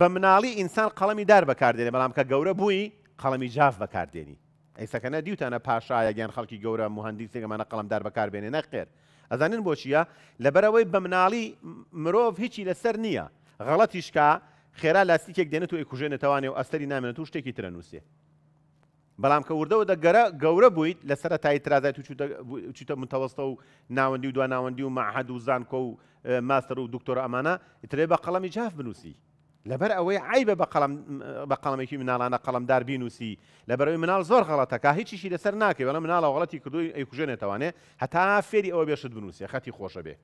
بە مناڵی ئینسان قەڵەمی دار بەکاردێنێ بەڵام کە گەورە بووی قەڵەمی جااف بەکاردێنی ئەیسەکەنە دیوتانە پاشایە گیان خەڵکی گەورە مهندیسێکمانە قەڵمدار بەکاربێنێ نەقێر ئەزانن بۆچیە لەبەرەوەی بە مناڵی مرۆڤ هیچی لەسەر نییە غەڵەتیشکا خێرا لاستیکێک دێنێت و ئەیکوژێنێتوانێ و ئەستری نامێنێت و شتێکی ترەنووسێ بەڵام کە وردەوە دەگەرە گەورە بوویت لەسرە تای ترازای و چوتە متەوەستە و ناوەندی و دواناوەندی و ماحد و زانکۆ و ماستەر و دکتۆر ئەمانە ترێ بە قەڵەمی جااف بنووسی لەبەر ئەوەی عیبە بە قەڵمێکی مناڵانە قەڵمدار بینوسی لەبەرەوەی منال زۆر غڵەتەکە هیچیشی لەسەر ناکەی بەڵام مناڵە غڵەتی کردووی ئەیکوژێنێتوانێ هەتا فێری ئەوە بێشت بنووسێ خەتی خۆشە بێ.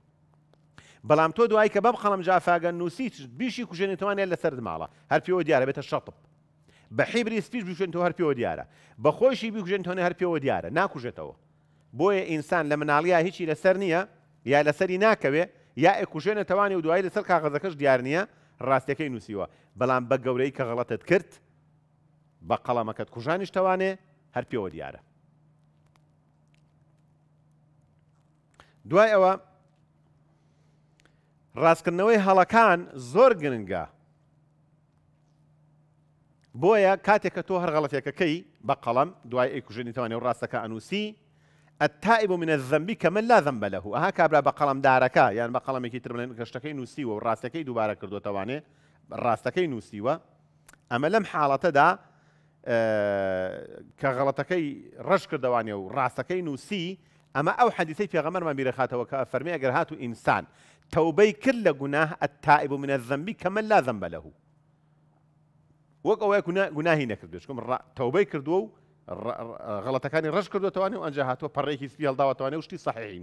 بەڵام تۆ دوای کە بەب قەڵم جافاگەن نووسی بیشی کوژێنێتوانێت لەسەر ماڵە هەر پێوە دیارە بێتە شەتب. بە حیبری سپیش بکوژێنەوە هەر پێوە دیارە بە خۆشی بکوژێنتوانێ هەر پێوە دیارە ناکوژێتەوە. بۆیە ئینسان لە مناڵیا هیچی لەسەر نییە یا لەسەری ناکەوێ یا ئەکوژێنە توانانی و دوای لەسەر کاغەزەکەش دیار نییە ڕاستەکەی نووسیوە بەڵام بە گەورەی کە غڵەتت کرد بە قەڵەمەکەت کوژانیشتەوانێ هەر پێوە دیارە دوای ئەوە ڕاستکردنەوەی هەڵەکان زۆر گرنگە بۆیە کاتێککە تۆ هەر غەڵەتێکەکەی بە قەڵم دوای ئەیکوژێنیتوانێ و ڕاستەکە ئەنووسی التائب من الذنب كمن لا ذنب لە ئەها کابرا بە قەڵم دارەکە یان يعني بە قەڵمێکی تر بڵێن کەشتەکەی نووسیوە كردو تواني راستكي نوسي و اما لم لەم دا أه كغلطكي رش كردواني و ڕاستەکەی نووسی ئەمە ئەو حەدیثەی پێغەمەرمە بیرەخاتەوە کە فەرمی ئەگەر هات و ئینسان تەوبەی کرد لە گوناه ئەتائب منە الذنبی کەمە لا ذنب له وەک ئەوەیە گوناهی نكردوش كم توبي كردو آه، غەڵەتەکانی ڕژ کردوەوەوانی و ئەنجهاتوە بريكي سپی هەڵداوەتوانێ و شتی سەحەیە